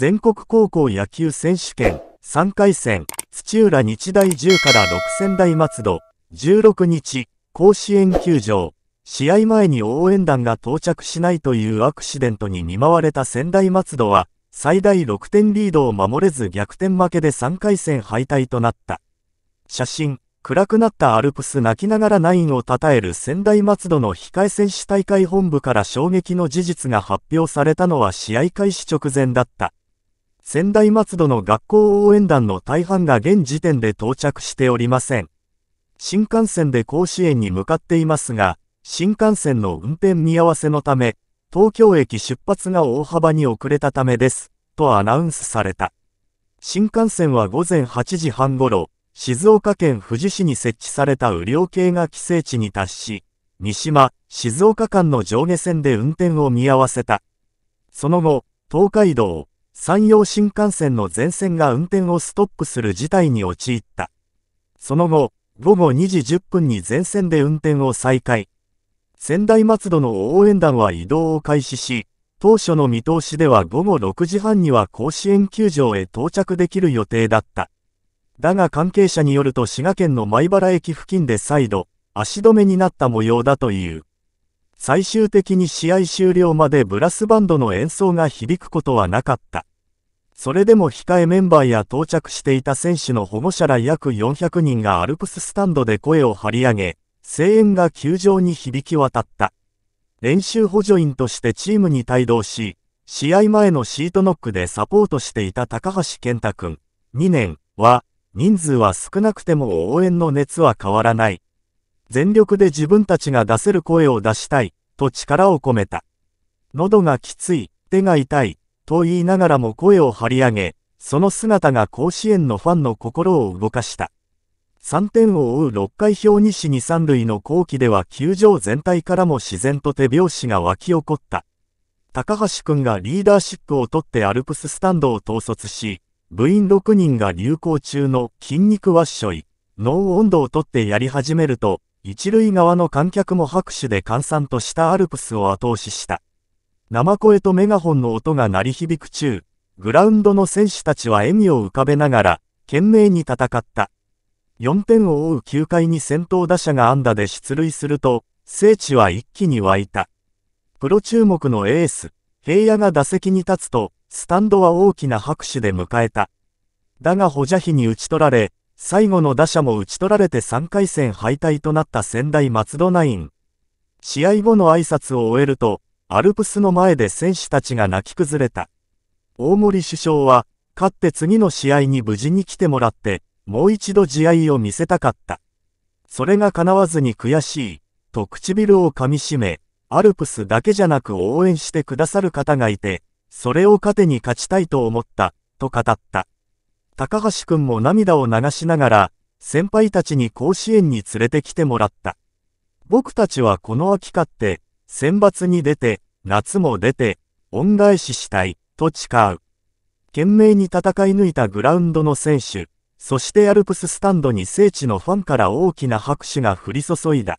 全国高校野球選手権3回戦土浦日大10から6仙台松戸16日甲子園球場試合前に応援団が到着しないというアクシデントに見舞われた仙台松戸は最大6点リードを守れず逆転負けで3回戦敗退となった写真暗くなったアルプス泣きながらナインを称える仙台松戸の控え選手大会本部から衝撃の事実が発表されたのは試合開始直前だった。仙台松戸の学校応援団の大半が現時点で到着しておりません。新幹線で甲子園に向かっていますが、新幹線の運転見合わせのため、東京駅出発が大幅に遅れたためです、とアナウンスされた。新幹線は午前8時半ごろ、静岡県富士市に設置された雨量計が規制値に達し、三島、静岡間の上下線で運転を見合わせた。その後、東海道、山陽新幹線の全線が運転をストップする事態に陥った。その後、午後2時10分に全線で運転を再開。仙台松戸の応援団は移動を開始し、当初の見通しでは午後6時半には甲子園球場へ到着できる予定だった。だが関係者によると滋賀県の米原駅付近で再度、足止めになった模様だという。最終的に試合終了までブラスバンドの演奏が響くことはなかった。それでも控えメンバーや到着していた選手の保護者ら約400人がアルプススタンドで声を張り上げ、声援が球場に響き渡った。練習補助員としてチームに帯同し、試合前のシートノックでサポートしていた高橋健太君、2年は、人数は少なくても応援の熱は変わらない。全力で自分たちが出せる声を出したい、と力を込めた。喉がきつい、手が痛い、と言いながらも声を張り上げ、その姿が甲子園のファンの心を動かした。3点を追う6回表西に三塁の後期では球場全体からも自然と手拍子が沸き起こった。高橋くんがリーダーシップを取ってアルプススタンドを統率し、部員6人が流行中の筋肉ワッショイ、脳温度を取ってやり始めると、一塁側の観客も拍手で閑散としたアルプスを後押しした。生声とメガホンの音が鳴り響く中、グラウンドの選手たちは笑みを浮かべながら、懸命に戦った。4点を追う9回に先頭打者が安打で出塁すると、聖地は一気に湧いた。プロ注目のエース、平野が打席に立つと、スタンドは大きな拍手で迎えた。だが補ジ費に打ち取られ、最後の打者も打ち取られて3回戦敗退となった仙台松戸ナイン。試合後の挨拶を終えると、アルプスの前で選手たちが泣き崩れた。大森首相は、勝って次の試合に無事に来てもらって、もう一度試合を見せたかった。それが叶わずに悔しい、と唇をかみしめ、アルプスだけじゃなく応援してくださる方がいて、それを糧に勝ちたいと思った、と語った。高橋くんも涙を流しながら、先輩たちに甲子園に連れてきてもらった。僕たちはこの秋勝って、選抜に出て、夏も出て、恩返ししたい、と誓う。懸命に戦い抜いたグラウンドの選手、そしてアルプススタンドに聖地のファンから大きな拍手が降り注いだ。